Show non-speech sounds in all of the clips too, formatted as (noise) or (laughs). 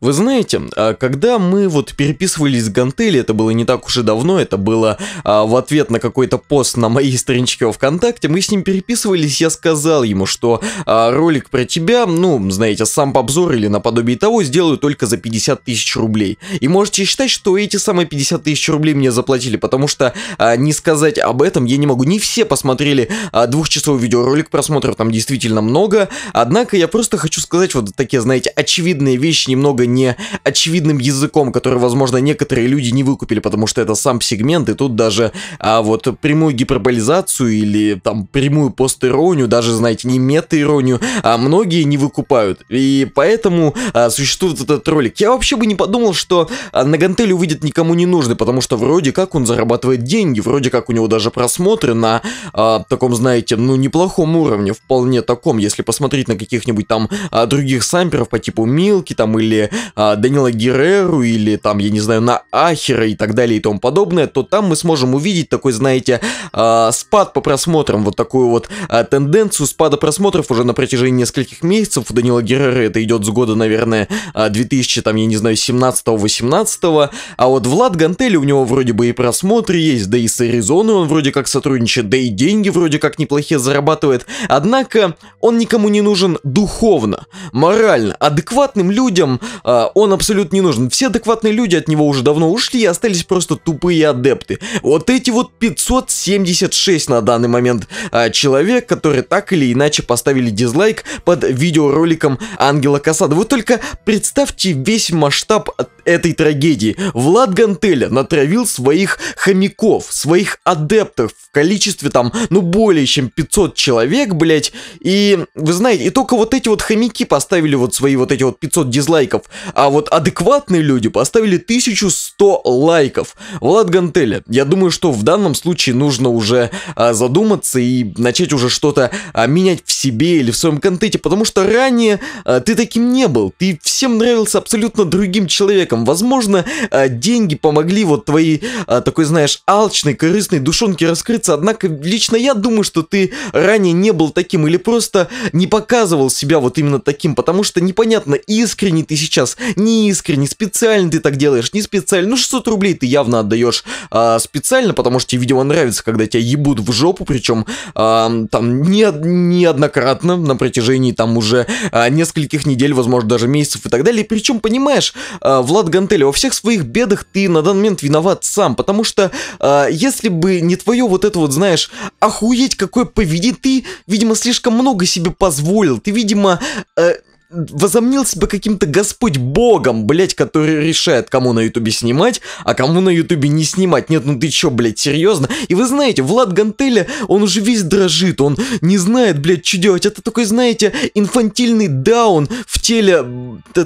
Вы знаете, а, когда мы вот переписывались с Гантели, это было не так уж и давно, это было а, в ответ на какой-то пост на моей страничке во ВКонтакте, мы с ним переписывались, я сказал ему, что а, ролик про тебя, ну, знаете, сам по обзор или наподобие того, сделаю только за 50 тысяч рублей. И можете считать, что эти самые 50 тысяч рублей мне заплатили, потому что не сказать об этом я не могу. Не все посмотрели а, двухчасовый видеоролик, просмотров там действительно много, однако я просто хочу сказать вот такие, знаете, очевидные вещи, немного не очевидным языком, который, возможно, некоторые люди не выкупили, потому что это сам сегмент, и тут даже а, вот прямую гиперболизацию или там прямую постиронию, даже, знаете, не мета-иронию, а многие не выкупают. И поэтому а, существует этот ролик. Я вообще бы не подумал, что а, Нагантель увидит никому не нужный, потому что вроде как он зарабатывает деньги, вроде как у него даже просмотры на а, таком, знаете, ну, неплохом уровне, вполне таком, если посмотреть на каких-нибудь там а, других самперов по типу Милки там или а, Данила Герреру или там, я не знаю, на Ахера и так далее и тому подобное, то там мы сможем увидеть такой, знаете, а, спад по просмотрам, вот такую вот а, тенденцию спада просмотров уже на протяжении нескольких месяцев. У Данила Геррера это идет с года, наверное, 2000, там, я не знаю, 17-18, а вот Влад Гантели у него вроде бы и просмотры есть, да и с Аризоной он вроде как сотрудничает, да и деньги вроде как неплохие зарабатывает, однако он никому не нужен духовно, морально, адекватным людям, а, он абсолютно не нужен. Все адекватные люди от него уже давно ушли и остались просто тупые адепты. Вот эти вот 576 на данный момент а, человек, которые так или иначе поставили дизлайк под видеороликом Ангела Касада. Вы только представьте весь масштаб этой трагедии. Влад Гантеля натравил своих хомяков, своих адептов в количестве там, ну, более чем 500 человек, блять. И, вы знаете, и только вот эти вот хомяки поставили вот свои вот эти вот 500 дизлайков, а вот адекватные люди поставили 1100 лайков. Влад Гантеля, я думаю, что в данном случае нужно уже а, задуматься и начать уже что-то а, менять в себе или в своем контенте, потому что ранее а, ты таким не был, ты всем нравился абсолютно другим человеком, человеком. Возможно, а, деньги помогли вот твоей а, такой, знаешь, алчной, корыстной душонке раскрыться, однако лично я думаю, что ты ранее не был таким или просто не показывал себя вот именно таким, потому что непонятно, искренне ты сейчас, не искренне, специально ты так делаешь, не специально, ну 600 рублей ты явно отдаешь а, специально, потому что тебе, видимо, нравится, когда тебя ебут в жопу, причем а, там не, неоднократно на протяжении там уже а, нескольких недель, возможно, даже месяцев и так далее, причем, понимаешь, а, Влад Влад гантели во всех своих бедах ты на данный момент виноват сам, потому что э, если бы не твое вот это вот, знаешь, охуеть какое поведение, ты, видимо, слишком много себе позволил, ты, видимо, э, возомнил себя каким-то господь богом, блять, который решает, кому на ютубе снимать, а кому на ютубе не снимать. Нет, ну ты чё, блять, серьезно? И вы знаете, Влад Гантеля, он уже весь дрожит, он не знает, блять, что делать. Это такой, знаете, инфантильный даун в теле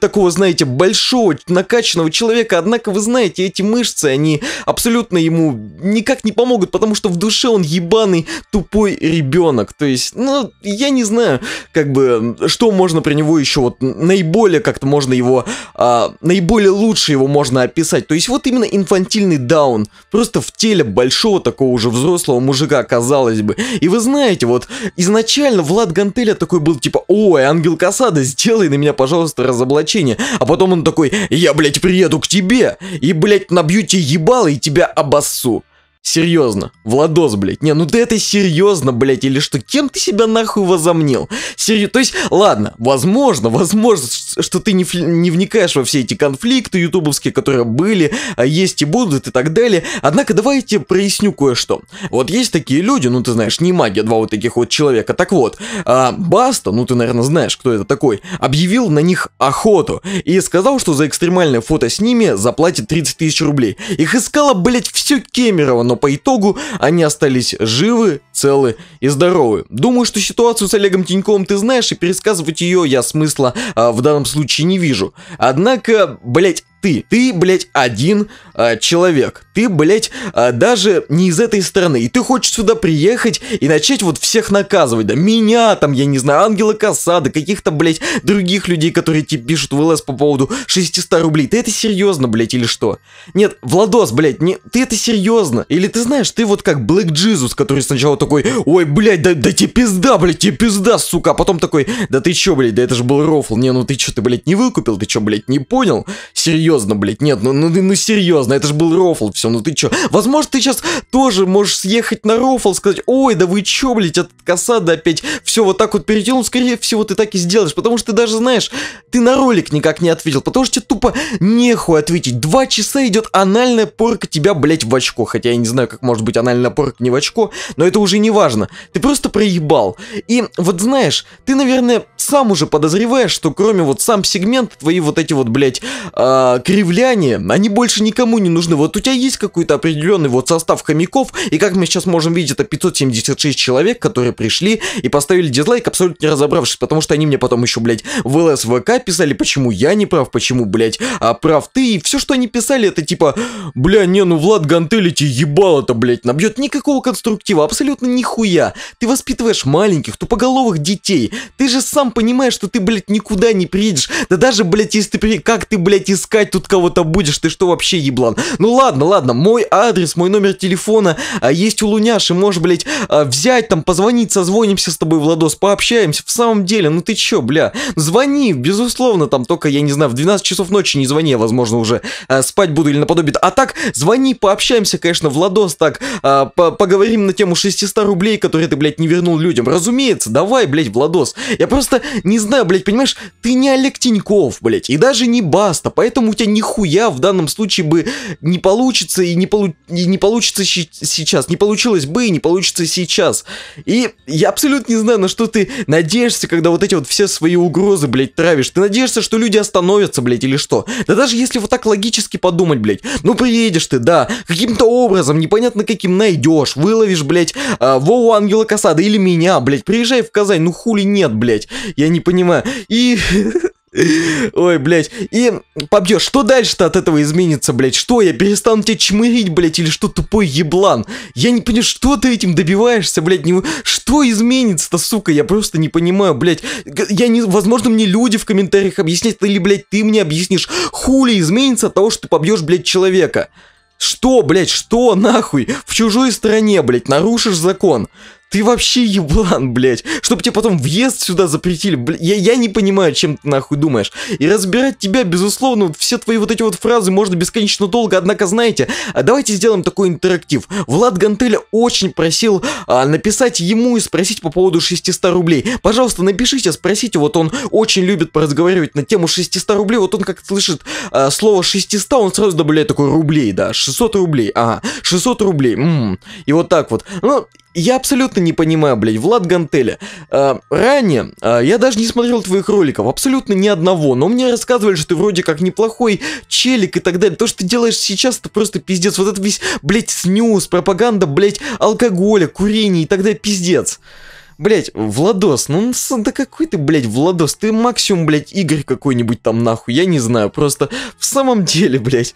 такого, знаете, большого, накачанного человека. Однако, вы знаете, эти мышцы, они абсолютно ему никак не помогут, потому что в душе он ебаный тупой ребенок. То есть, ну, я не знаю, как бы, что можно про него еще еще вот наиболее как-то можно его, а, наиболее лучше его можно описать. То есть вот именно инфантильный даун, просто в теле большого такого уже взрослого мужика, казалось бы. И вы знаете, вот изначально Влад Гантеля такой был типа, ой, Ангел Касада, сделай на меня, пожалуйста, разоблачение. А потом он такой, я, блядь, приеду к тебе и, блядь, набью тебе ебало и тебя обоссу. Серьезно, Владос, блядь. Не, ну ты это серьезно, блядь, или что? Кем ты себя нахуй возомнил? Серьезно, то есть, ладно, возможно, возможно, что ты не, не вникаешь во все эти конфликты ютубовские, которые были, а, есть и будут и так далее. Однако давайте проясню кое-что. Вот есть такие люди, ну ты знаешь, не магия, два вот таких вот человека. Так вот, а Баста, ну ты, наверное, знаешь, кто это такой, объявил на них охоту и сказал, что за экстремальное фото с ними заплатит 30 тысяч рублей. Их искала, блять, все Кемерово, но по итогу они остались живы, целы и здоровы. Думаю, что ситуацию с Олегом Тиньковым ты знаешь, и пересказывать ее я смысла а, в данном данном случае не вижу. Однако, блять, ты. Ты, блядь, один э, человек. Ты, блядь, э, даже не из этой страны. И ты хочешь сюда приехать и начать вот всех наказывать. Да меня, там, я не знаю, Ангела Касада, каких-то, блядь, других людей, которые тебе пишут в ЛС по поводу 600 рублей. Ты это серьезно, блядь, или что? Нет, Владос, блядь, не, ты это серьезно. Или ты знаешь, ты вот как Блэк Джизус, который сначала такой, ой, блядь, да, да тебе пизда, блядь, тебе пизда, сука. А потом такой, да ты чё, блядь, да это же был рофл. Не, ну ты чё, ты, блядь, не выкупил, ты чё, блядь, не понял? Серьезно? серьезно, блядь, нет, ну, ну, ну серьезно, это же был рофл, все, ну ты чё? Возможно, ты сейчас тоже можешь съехать на рофл, сказать, ой, да вы чё, блядь, от касада опять все вот так вот перетянул, ну, скорее всего, ты так и сделаешь, потому что ты даже знаешь, ты на ролик никак не ответил, потому что тебе тупо нехуй ответить. Два часа идет анальная порка тебя, блядь, в очко, хотя я не знаю, как может быть анальная порка не в очко, но это уже не важно, ты просто проебал. И вот знаешь, ты, наверное, сам уже подозреваешь, что кроме вот сам сегмент, твои вот эти вот, блядь, э, кривляния, они больше никому не нужны. Вот у тебя есть какой-то определенный вот состав хомяков, и как мы сейчас можем видеть, это 576 человек, которые пришли и поставили дизлайк, абсолютно не разобравшись, потому что они мне потом еще, блядь, в ЛСВК писали, почему я не прав, почему, блядь, а прав ты, и все, что они писали, это типа, бля, не, ну Влад Гантели, тебе ебало-то, блядь, набьет никакого конструктива, абсолютно нихуя. Ты воспитываешь маленьких, тупоголовых детей, ты же сам понимаешь, что ты, блядь, никуда не приедешь, да даже, блядь, если ты, при... как ты, блядь, искать опять тут кого-то будешь, ты что вообще еблан? Ну ладно, ладно, мой адрес, мой номер телефона а, есть у Луняши, можешь, блядь, а, взять там, позвонить, созвонимся с тобой, Владос, пообщаемся, в самом деле, ну ты чё, бля, звони, безусловно, там только, я не знаю, в 12 часов ночи не звони, возможно, уже а, спать буду или наподобие, а так, звони, пообщаемся, конечно, Владос, так, а, по поговорим на тему 600 рублей, которые ты, блядь, не вернул людям, разумеется, давай, блядь, Владос, я просто не знаю, блядь, понимаешь, ты не Олег Тиньков, блядь, и даже не Баста, поэтому тебя нихуя в данном случае бы не получится и не, полу и не получится сейчас, не получилось бы и не получится сейчас. И я абсолютно не знаю, на что ты надеешься, когда вот эти вот все свои угрозы, блядь, травишь. Ты надеешься, что люди остановятся, блядь, или что? Да даже если вот так логически подумать, блядь, ну приедешь ты, да, каким-то образом, непонятно каким, найдешь, выловишь, блядь, э, Вову Ангела Касада или меня, блядь, приезжай в Казань, ну хули нет, блядь, я не понимаю. И... (laughs) Ой, блядь. И, побьё, что дальше-то от этого изменится, блядь? Что, я перестану тебя чмырить, блядь, или что, тупой еблан? Я не понимаю, что ты этим добиваешься, блядь? Не... Что изменится-то, сука? Я просто не понимаю, блядь. Я не... Возможно, мне люди в комментариях объяснят, или, блядь, ты мне объяснишь, хули изменится от того, что ты побьешь, блядь, человека? Что, блядь, что, нахуй? В чужой стране, блядь, нарушишь закон ты вообще еблан, блядь. Чтобы тебе потом въезд сюда запретили, блядь. Я, я не понимаю, чем ты нахуй думаешь. И разбирать тебя, безусловно, вот все твои вот эти вот фразы можно бесконечно долго. Однако, знаете, а давайте сделаем такой интерактив. Влад Гантеля очень просил а, написать ему и спросить по поводу 600 рублей. Пожалуйста, напишите, спросите. Вот он очень любит поразговаривать на тему 600 рублей. Вот он как слышит а, слово 600, он сразу добавляет такой рублей, да. 600 рублей, ага. 600 рублей, м, м-м. И вот так вот. Ну, я абсолютно не понимаю, блядь, Влад Гантеля. Э, ранее э, я даже не смотрел твоих роликов, абсолютно ни одного, но мне рассказывали, что ты вроде как неплохой челик и так далее. То, что ты делаешь сейчас, это просто пиздец. Вот это весь, блядь, снюс, пропаганда, блядь, алкоголя, курения и так далее, пиздец. Блять, Владос, ну да какой ты, блять, Владос, ты максимум, блять, Игорь какой-нибудь там нахуй, я не знаю, просто в самом деле, блять.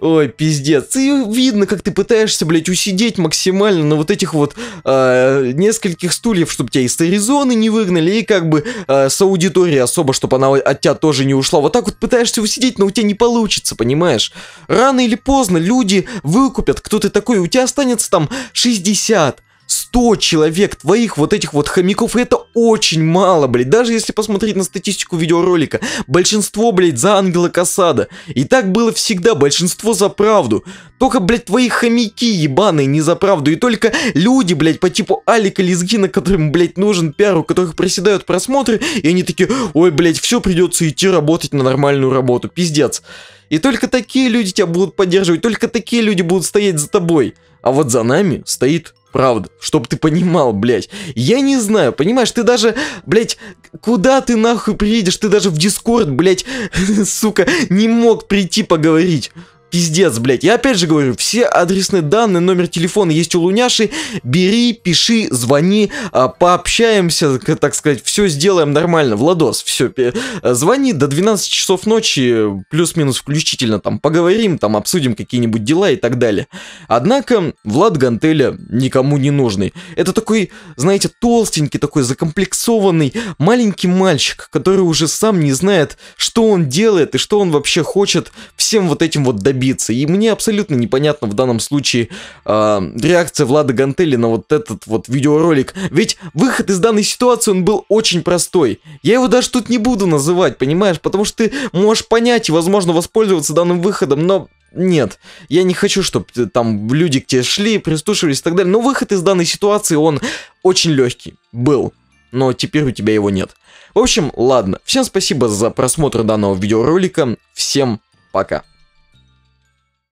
Ой, пиздец. И видно, как ты пытаешься, блядь, усидеть максимально на вот этих вот э, нескольких стульев, чтобы тебя из Аризоны не выгнали, и как бы э, с аудиторией особо, чтобы она от тебя тоже не ушла. Вот так вот пытаешься усидеть, но у тебя не получится, понимаешь? Рано или поздно люди выкупят, кто ты такой, у тебя останется там 60, 100 человек твоих вот этих вот хомяков, и это очень мало, блядь. Даже если посмотреть на статистику видеоролика, большинство, блядь, за Ангела Касада. И так было всегда, большинство за правду. Только, блядь, твои хомяки ебаные не за правду. И только люди, блядь, по типу Алика Лизгина, которым, блядь, нужен пиар, у которых проседают просмотры, и они такие, ой, блядь, все придется идти работать на нормальную работу, пиздец. И только такие люди тебя будут поддерживать, только такие люди будут стоять за тобой. А вот за нами стоит Правда, чтобы ты понимал, блядь. Я не знаю, понимаешь, ты даже, блядь, куда ты нахуй приедешь? Ты даже в Дискорд, блядь, (laughs) сука, не мог прийти поговорить пиздец, блядь. Я опять же говорю, все адресные данные, номер телефона есть у Луняши. Бери, пиши, звони, а, пообщаемся, так сказать, все сделаем нормально. Владос, все, э, звони до 12 часов ночи, плюс-минус включительно, там, поговорим, там, обсудим какие-нибудь дела и так далее. Однако, Влад Гантеля никому не нужный. Это такой, знаете, толстенький, такой закомплексованный, маленький мальчик, который уже сам не знает, что он делает и что он вообще хочет всем вот этим вот добиться пробиться. И мне абсолютно непонятно в данном случае э, реакция Влада Гантели на вот этот вот видеоролик. Ведь выход из данной ситуации, он был очень простой. Я его даже тут не буду называть, понимаешь? Потому что ты можешь понять и, возможно, воспользоваться данным выходом, но нет, я не хочу, чтобы э, там люди к тебе шли, пристушивались и так далее. Но выход из данной ситуации, он очень легкий был. Но теперь у тебя его нет. В общем, ладно. Всем спасибо за просмотр данного видеоролика. Всем пока.